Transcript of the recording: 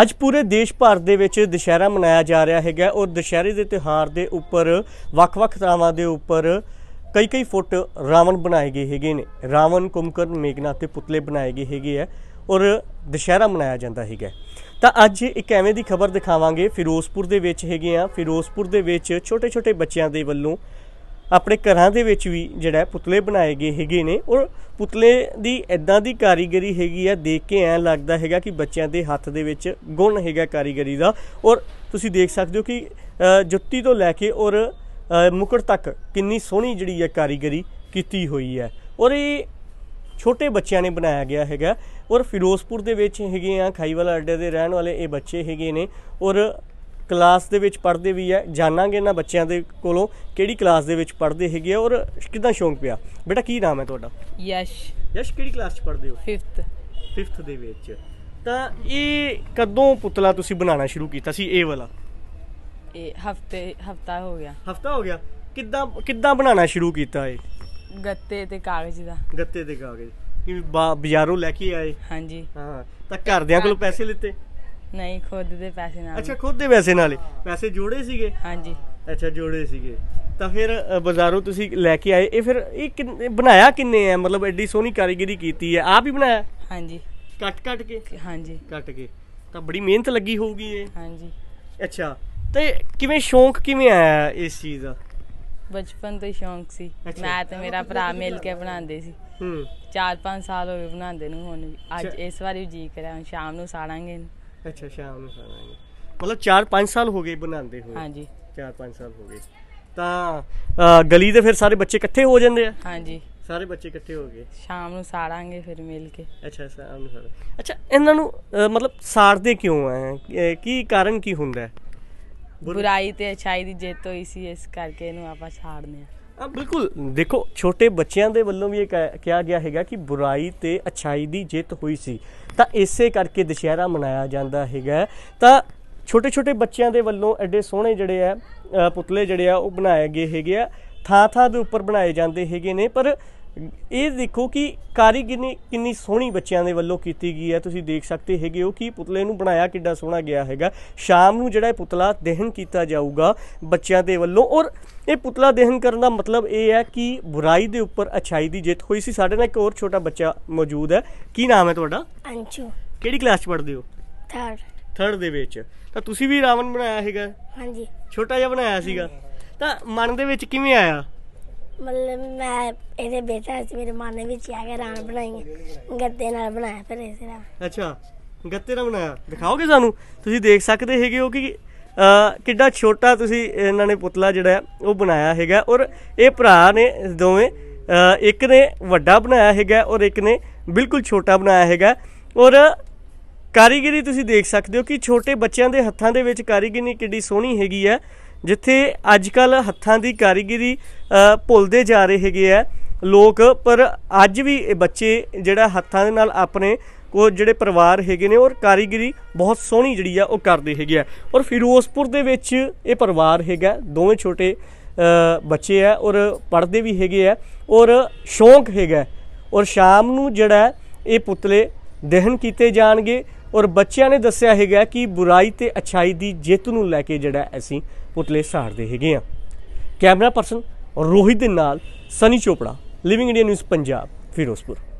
ਅੱਜ ਪੂਰੇ ਦੇਸ਼ ਭਰ ਦੇ ਵਿੱਚ ਦੁਸ਼ਹਿਰਾ ਮਨਾਇਆ ਜਾ ਰਿਹਾ ਹੈਗਾ ਔਰ ਦੁਸ਼ਹਿਰੇ ਦੇ ਤਿਉਹਾਰ ਦੇ ਉੱਪਰ ਵੱਖ-ਵੱਖ ਥਾਵਾਂ ਦੇ ਉੱਪਰ ਕਈ-ਕਈ ਫੁੱਟ ਰਾਵਣ ਬਣਾਏ ਗਏ ਹੈਗੇ ਨੇ ਰਾਵਣ ਕੁੰਭਕਰਨ ਮੇਗਨਾਥ ਦੇ ਪੁਤਲੇ ਬਣਾਏ ਗਏ ਹੈਗੇ ਆ ਔਰ ਦੁਸ਼ਹਿਰਾ ਮਨਾਇਆ ਜਾਂਦਾ ਹੈਗਾ ਤਾਂ ਅੱਜ ਇੱਕ ਐਵੇਂ ਦੀ ਖਬਰ ਦਿਖਾਵਾਂਗੇ ਫਿਰੋਜ਼ਪੁਰ ਦੇ ਵਿੱਚ ਹੈਗੇ ਆ ਫਿਰੋਜ਼ਪੁਰ ਦੇ ਵਿੱਚ ਛੋਟੇ-ਛੋਟੇ ਬੱਚਿਆਂ ਦੇ ਵੱਲੋਂ ਆਪਣੇ ਘਰਾਂ ਦੇ ਵਿੱਚ ਵੀ ਜਿਹੜਾ ਪੁਤਲੇ ਬਣਾਏ ਗਏ ਹੈਗੇ ਨੇ ਔਰ ਪੁਤਲੇ ਦੀ ਐਦਾਂ ਦੀ ਕਾਰੀਗਰੀ ਹੈਗੀ ਆ ਦੇਖ ਕੇ ਐਂ ਲੱਗਦਾ ਹੈਗਾ ਕਿ ਬੱਚਿਆਂ ਦੇ ਹੱਥ ਦੇ ਵਿੱਚ ਗੁਣ ਹੈਗਾ ਕਾਰੀਗਰੀ ਦਾ ਔਰ ਤੁਸੀਂ ਦੇਖ ਸਕਦੇ ਹੋ ਕਿ ਜੁੱਤੀ ਤੋਂ ਲੈ ਕੇ ਔਰ ਮੁਕੜ ਤੱਕ ਕਿੰਨੀ ਸੋਹਣੀ ਜਿਹੜੀ ਹੈ ਕਾਰੀਗਰੀ ਕੀਤੀ ਹੋਈ ਹੈ ਔਰ ਇਹ ਛੋਟੇ ਬੱਚਿਆਂ ਨੇ ਬਣਾਇਆ ਗਿਆ ਹੈਗਾ ਔਰ ਫਿਰੋਜ਼ਪੁਰ ਦੇ ਵਿੱਚ ਹੈਗੇ ਆ ਖਾਈਵਾਲਾ ਅੱਡੇ ਦੇ ਰਹਿਣ ਵਾਲੇ ਇਹ ਬੱਚੇ ਹੈਗੇ ਨੇ ਔਰ ਕਲਾਸ ਦੇ ਵਿੱਚ ਪੜ੍ਹਦੇ ਵੀ ਹੈ ਜਾਣਾਂਗੇ ਨਾ ਬੱਚਿਆਂ ਦੇ ਕੋਲੋਂ ਕਿਹੜੀ ਕਲਾਸ ਦੇ ਵਿੱਚ ਪੜ੍ਹਦੇ ਹੈਗੇ ਔਰ ਕਿਦਾਂ ਸ਼ੌਂਕ ਪਿਆ ਬੇਟਾ ਕੀ ਨਾਮ ਹੈ ਤੁਹਾਡਾ ਯਸ਼ ਯਸ਼ ਕਿਹੜੀ ਕਲਾਸ 'ਚ ਪੜ੍ਹਦੇ ਹੋ 5th 5th ਦੇ ਵਿੱਚ ਤਾਂ ਇਹ ਕਦੋਂ ਪੁਤਲਾ ਤੁਸੀਂ ਬਣਾਉਣਾ ਸ਼ੁਰੂ ਕੀਤਾ ਸੀ ਇਹ ਵਾਲਾ ਇਹ ਹਫਤੇ ਹਫਤਾ ਹੋ ਗਿਆ ਹਫਤਾ ਹੋ ਗਿਆ ਕਿੱਦਾਂ ਕਿੱਦਾਂ ਬਣਾਉਣਾ ਸ਼ੁਰੂ ਕੀਤਾ ਇਹ ਗੱਤੇ ਤੇ ਕਾਗਜ਼ ਦਾ ਗੱਤੇ ਤੇ ਕਾਗਜ਼ ਕਿ ਬਾਜ਼ਾਰੋਂ ਲੈ ਕੇ ਆਏ ਹਾਂਜੀ ਹਾਂ ਤਾਂ ਘਰਦਿਆਂ ਕੋਲੋਂ ਪੈਸੇ ਲਿੱਤੇ ਨਹੀਂ ਖੁਦ ਦੇ ਪੈਸੇ ਨਾਲ ਅੱਛਾ ਖੁਦ ਦੇ ਪੈਸੇ ਨਾਲ ਹੀ। ਪੈਸੇ ਜੋੜੇ ਸੀਗੇ ਹਾਂਜੀ ਅੱਛਾ ਜੋੜੇ ਸੀਗੇ ਤਾਂ ਫਿਰ ਬਾਜ਼ਾਰੋਂ ਤੁਸੀਂ ਲੈ ਕੇ ਆਏ ਇਹ ਫਿਰ ਇਹ ਕਿੰਨੇ- ਬਣਾਇਆ ਕਿੰਨੇ ਆ ਮਤਲਬ ਐਡੀ ਸੋਹਣੀ ਕਾਰੀਗਰੀ ਕੀਤੀ ਹੈ ਆਪ ਹੀ ਬਣਾਇਆ ਹਾਂਜੀ ਕੱਟ ਕੱਟ ਕੇ ਹਾਂਜੀ ਕੱਟ ਕੇ ਤਾਂ ਬੜੀ ਮਿਹਨਤ ਲੱਗੀ ਹੋਊਗੀ ਇਹ ਹਾਂਜੀ ਅੱਛਾ ਤੇ ਕਿਵੇਂ ਸ਼ੌਂਕ ਕਿਵੇਂ ਆਇਆ ਇਸ ਚੀਜ਼ ਦਾ ਬਚਪਨ ਤੋਂ ਹੀ ਸ਼ੌਂਕ ਸੀ ਮੈਂ ਤੇ ਮੇਰਾ ਭਰਾ ਮਿਲ ਕੇ ਬਣਾਉਂਦੇ ਸੀ ਹੂੰ 4-5 ਸਾਲ ਹੋ ਗਏ ਬਣਾਉਂਦੇ ਨੂੰ ਹੁਣ ਅੱਜ ਇਸ ਵਾਰੀ ਜੀ ਕਰਿਆ ਹੁਣ ਸ਼ਾਮ ਨੂੰ ਸਾੜਾਂਗੇ ਅੱਛਾ ਸ਼ਾਮ ਨੂੰ ਖਾਣਾ ਮਤਲਬ 4-5 ਸਾਲ ਹੋ ਗਏ ਬਣਾਉਂਦੇ ਹੋਏ ਹਾਂਜੀ 4-5 ਸਾਲ ਹੋ ਗਏ ਤਾਂ ਗਲੀ ਦੇ ਫਿਰ ਸਾਰੇ ਬੱਚੇ ਇਕੱਠੇ ਹੋ ਜਾਂਦੇ ਆ ਹਾਂਜੀ ਸਾਰੇ ਬੱਚੇ ਇਕੱਠੇ ਹੋ ਗਏ ਸ਼ਾਮ ਨੂੰ ਸਾੜਾਂਗੇ ਫਿਰ ਮਿਲ ਕੇ ਅੱਛਾ ਸ਼ਾਮ ਨੂੰ ਸਾੜ ਅੱਛਾ ਇਹਨਾਂ ਨੂੰ ਮਤਲਬ ਸਾੜਦੇ ਕਿਉਂ ਆ ਕੀ ਕਾਰਨ ਕੀ ਹੁੰਦਾ ਬੁਰਾਈ ਤੇ ਅਛਾਈ ਦੀ ਜਿੱਤ ਹੋਈ ਸੀ ਇਸ ਕਰਕੇ ਇਹਨੂੰ ਆਪਾਂ ਸਾੜਨੇ ਆ ਆ ਬਿਲਕੁਲ ਦੇਖੋ ਛੋਟੇ ਬੱਚਿਆਂ ਦੇ ਵੱਲੋਂ ਵੀ ਇਹ ਕਿਹਾ ਗਿਆ ਹੈਗਾ ਕਿ ਬੁਰਾਈ ਤੇ ਅਛਾਈ ਦੀ ਜਿੱਤ ਹੋਈ ਸੀ ਤਾਂ ਇਸੇ ਕਰਕੇ ਦੁਸ਼ਹਿਰਾ ਮਨਾਇਆ ਜਾਂਦਾ ਹੈਗਾ ਤਾਂ ਛੋਟੇ ਛੋਟੇ ਬੱਚਿਆਂ ਦੇ ਵੱਲੋਂ ਐਡੇ ਸੋਹਣੇ ਜਿਹੜੇ ਆ ਪੁਤਲੇ ਜਿਹੜੇ ਆ ਉਹ ਬਣਾਏ ਗਏ ਹੈਗੇ ਆ ਥਾਂ ਥਾਂ ਦੇ ਉੱਪਰ ਬਣਾਏ ਜਾਂਦੇ ਹੈਗੇ ਨੇ ਪਰ ਇਹ ਦੇਖੋ ਕਿ ਕਾਰੀਗਰੀ ਕਿੰਨੀ ਸੋਹਣੀ ਬੱਚਿਆਂ ਦੇ ਵੱਲੋਂ ਕੀਤੀ ਗਈ ਹੈ ਤੁਸੀਂ ਦੇਖ ਸਕਦੇ ਹੈਗੇ ਹੋ ਕਿ ਪੁਤਲੇ ਨੂੰ ਬਣਾਇਆ ਕਿੱਡਾ ਸੋਹਣਾ ਗਿਆ ਹੈਗਾ ਸ਼ਾਮ ਨੂੰ ਜਿਹੜਾ ਇਹ ਪੁਤਲਾ ਦਹਨ ਕੀਤਾ ਜਾਊਗਾ ਬੱਚਿਆਂ ਦੇ ਵੱਲੋਂ ਔਰ ਇਹ ਪੁਤਲਾ ਦਹਨ ਕਰਨ ਦਾ ਮਤਲਬ ਇਹ ਹੈ ਕਿ ਬੁਰਾਈ ਦੇ ਉੱਪਰ ਅਛਾਈ ਦੀ ਜਿੱਤ ਹੋਈ ਸੀ ਸਾਡੇ ਨਾਲ ਇੱਕ ਹੋਰ ਛੋਟਾ ਬੱਚਾ ਮੌਜੂਦ ਹੈ ਕੀ ਨਾਮ ਹੈ ਤੁਹਾਡਾ ਅੰਚੂ ਕਿਹੜੀ ਕਲਾਸ ਚ ਪੜ੍ਹਦੇ ਹੋ 3rd 3rd ਦੇ ਵਿੱਚ ਤਾਂ ਤੁਸੀਂ ਵੀ ਰਾਵਣ ਬਣਾਇਆ ਹੈਗਾ ਹਾਂਜੀ ਛੋਟਾ ਜਿਹਾ ਬਣਾਇਆ ਸੀਗਾ ਤਾਂ ਮਨ ਦੇ ਵਿੱਚ ਕਿਵੇਂ ਆਇਆ ਮਤਲਬ ਮੈਂ ਇਹਦੇ ਬੇਟਾ ਸੀ ਮੇਰੇ ਮਨ ਵਿੱਚ ਆ ਕੇ ਰਾਣ ਬਣਾਈ ਗੱਤੇ ਨਾਲ ਬਣਾਇਆ ਫਿਰ ਇਸੇ ਨਾਲ ਅੱਛਾ ਗੱਤੇ ਨਾਲ ਬਣਾਇਆ ਦਿਖਾਓਗੇ ਸਾਨੂੰ ਤੁਸੀਂ ਦੇਖ ਸਕਦੇ ਹੈਗੇ ਹੋ ਕਿ ਕਿੱਡਾ ਛੋਟਾ ਤੁਸੀਂ ਇਹਨਾਂ ਨੇ ਪੁਤਲਾ ਜਿਹੜਾ ਉਹ ਬਣਾਇਆ ਹੈਗਾ ਔਰ ਇਹ ਭਰਾ ਨੇ ਦੋਵੇਂ ਇੱਕ ਨੇ ਵੱਡਾ ਬਣਾਇਆ ਹੈਗਾ ਔਰ ਇੱਕ ਨੇ ਬਿਲਕੁਲ ਛੋਟਾ ਬਣਾਇਆ ਹੈਗਾ ਔਰ ਕਾਰੀਗਰੀ ਤੁਸੀਂ ਦੇਖ ਸਕਦੇ ਹੋ ਕਿ ਛੋਟੇ ਬੱਚਿਆਂ ਦੇ ਹੱਥਾਂ ਦੇ ਵਿੱਚ ਕਾਰੀਗਰੀ ਕਿੰਨੀ ਸੋਹਣੀ ਹੈਗੀ ਹੈ ਜਿੱਥੇ ਅੱਜ ਕੱਲ ਹੱਥਾਂ ਦੀ ਕਾਰੀਗਰੀ ਭੁੱਲਦੇ ਜਾ ਰਹੇ ਹੈਗੇ ਆ ਲੋਕ ਪਰ ਅੱਜ ਵੀ ਇਹ ਬੱਚੇ ਜਿਹੜਾ ਹੱਥਾਂ ਦੇ ਨਾਲ ਆਪਣੇ ਉਹ ਜਿਹੜੇ ਪਰਿਵਾਰ ਹੈਗੇ ਨੇ ਔਰ ਕਾਰੀਗਰੀ ਬਹੁਤ ਸੋਹਣੀ ਜਿਹੜੀ ਆ ਉਹ ਕਰਦੇ ਹੈਗੇ ਆ ਔਰ ਫਿਰੋਜ਼ਪੁਰ ਦੇ ਵਿੱਚ ਇਹ ਪਰਿਵਾਰ ਹੈਗਾ ਦੋਵੇਂ ਛੋਟੇ ਬੱਚੇ ਆ ਔਰ ਪੜਦੇ ਵੀ ਹੈਗੇ ਆ ਔਰ ਸ਼ੌਂਕ ਹੈਗਾ ਔਰ ਸ਼ਾਮ ਨੂੰ ਜਿਹੜਾ ਇਹ ਪੁਤਲੇ ਦਹਨ ਕੀਤੇ ਜਾਣਗੇ ਔਰ ਬੱਚਿਆਂ ਨੇ ਦੱਸਿਆ ਹੈਗਾ ਕਿ ਬੁਰਾਈ ਤੇ ਅਛਾਈ ਦੀ ਜਿੱਤ ਨੂੰ ਲੈ ਕੇ ਜਿਹੜਾ ਅਸੀਂ ਪੁਤਲੇ ਸਾੜਦੇ ਹੈਗੇ ਆ ਕੈਮਰਾ ਪਰਸਨ ਰੋਹਿਤ ਦੇ ਨਾਲ Sunny Chopra living India News Punjab Firozpur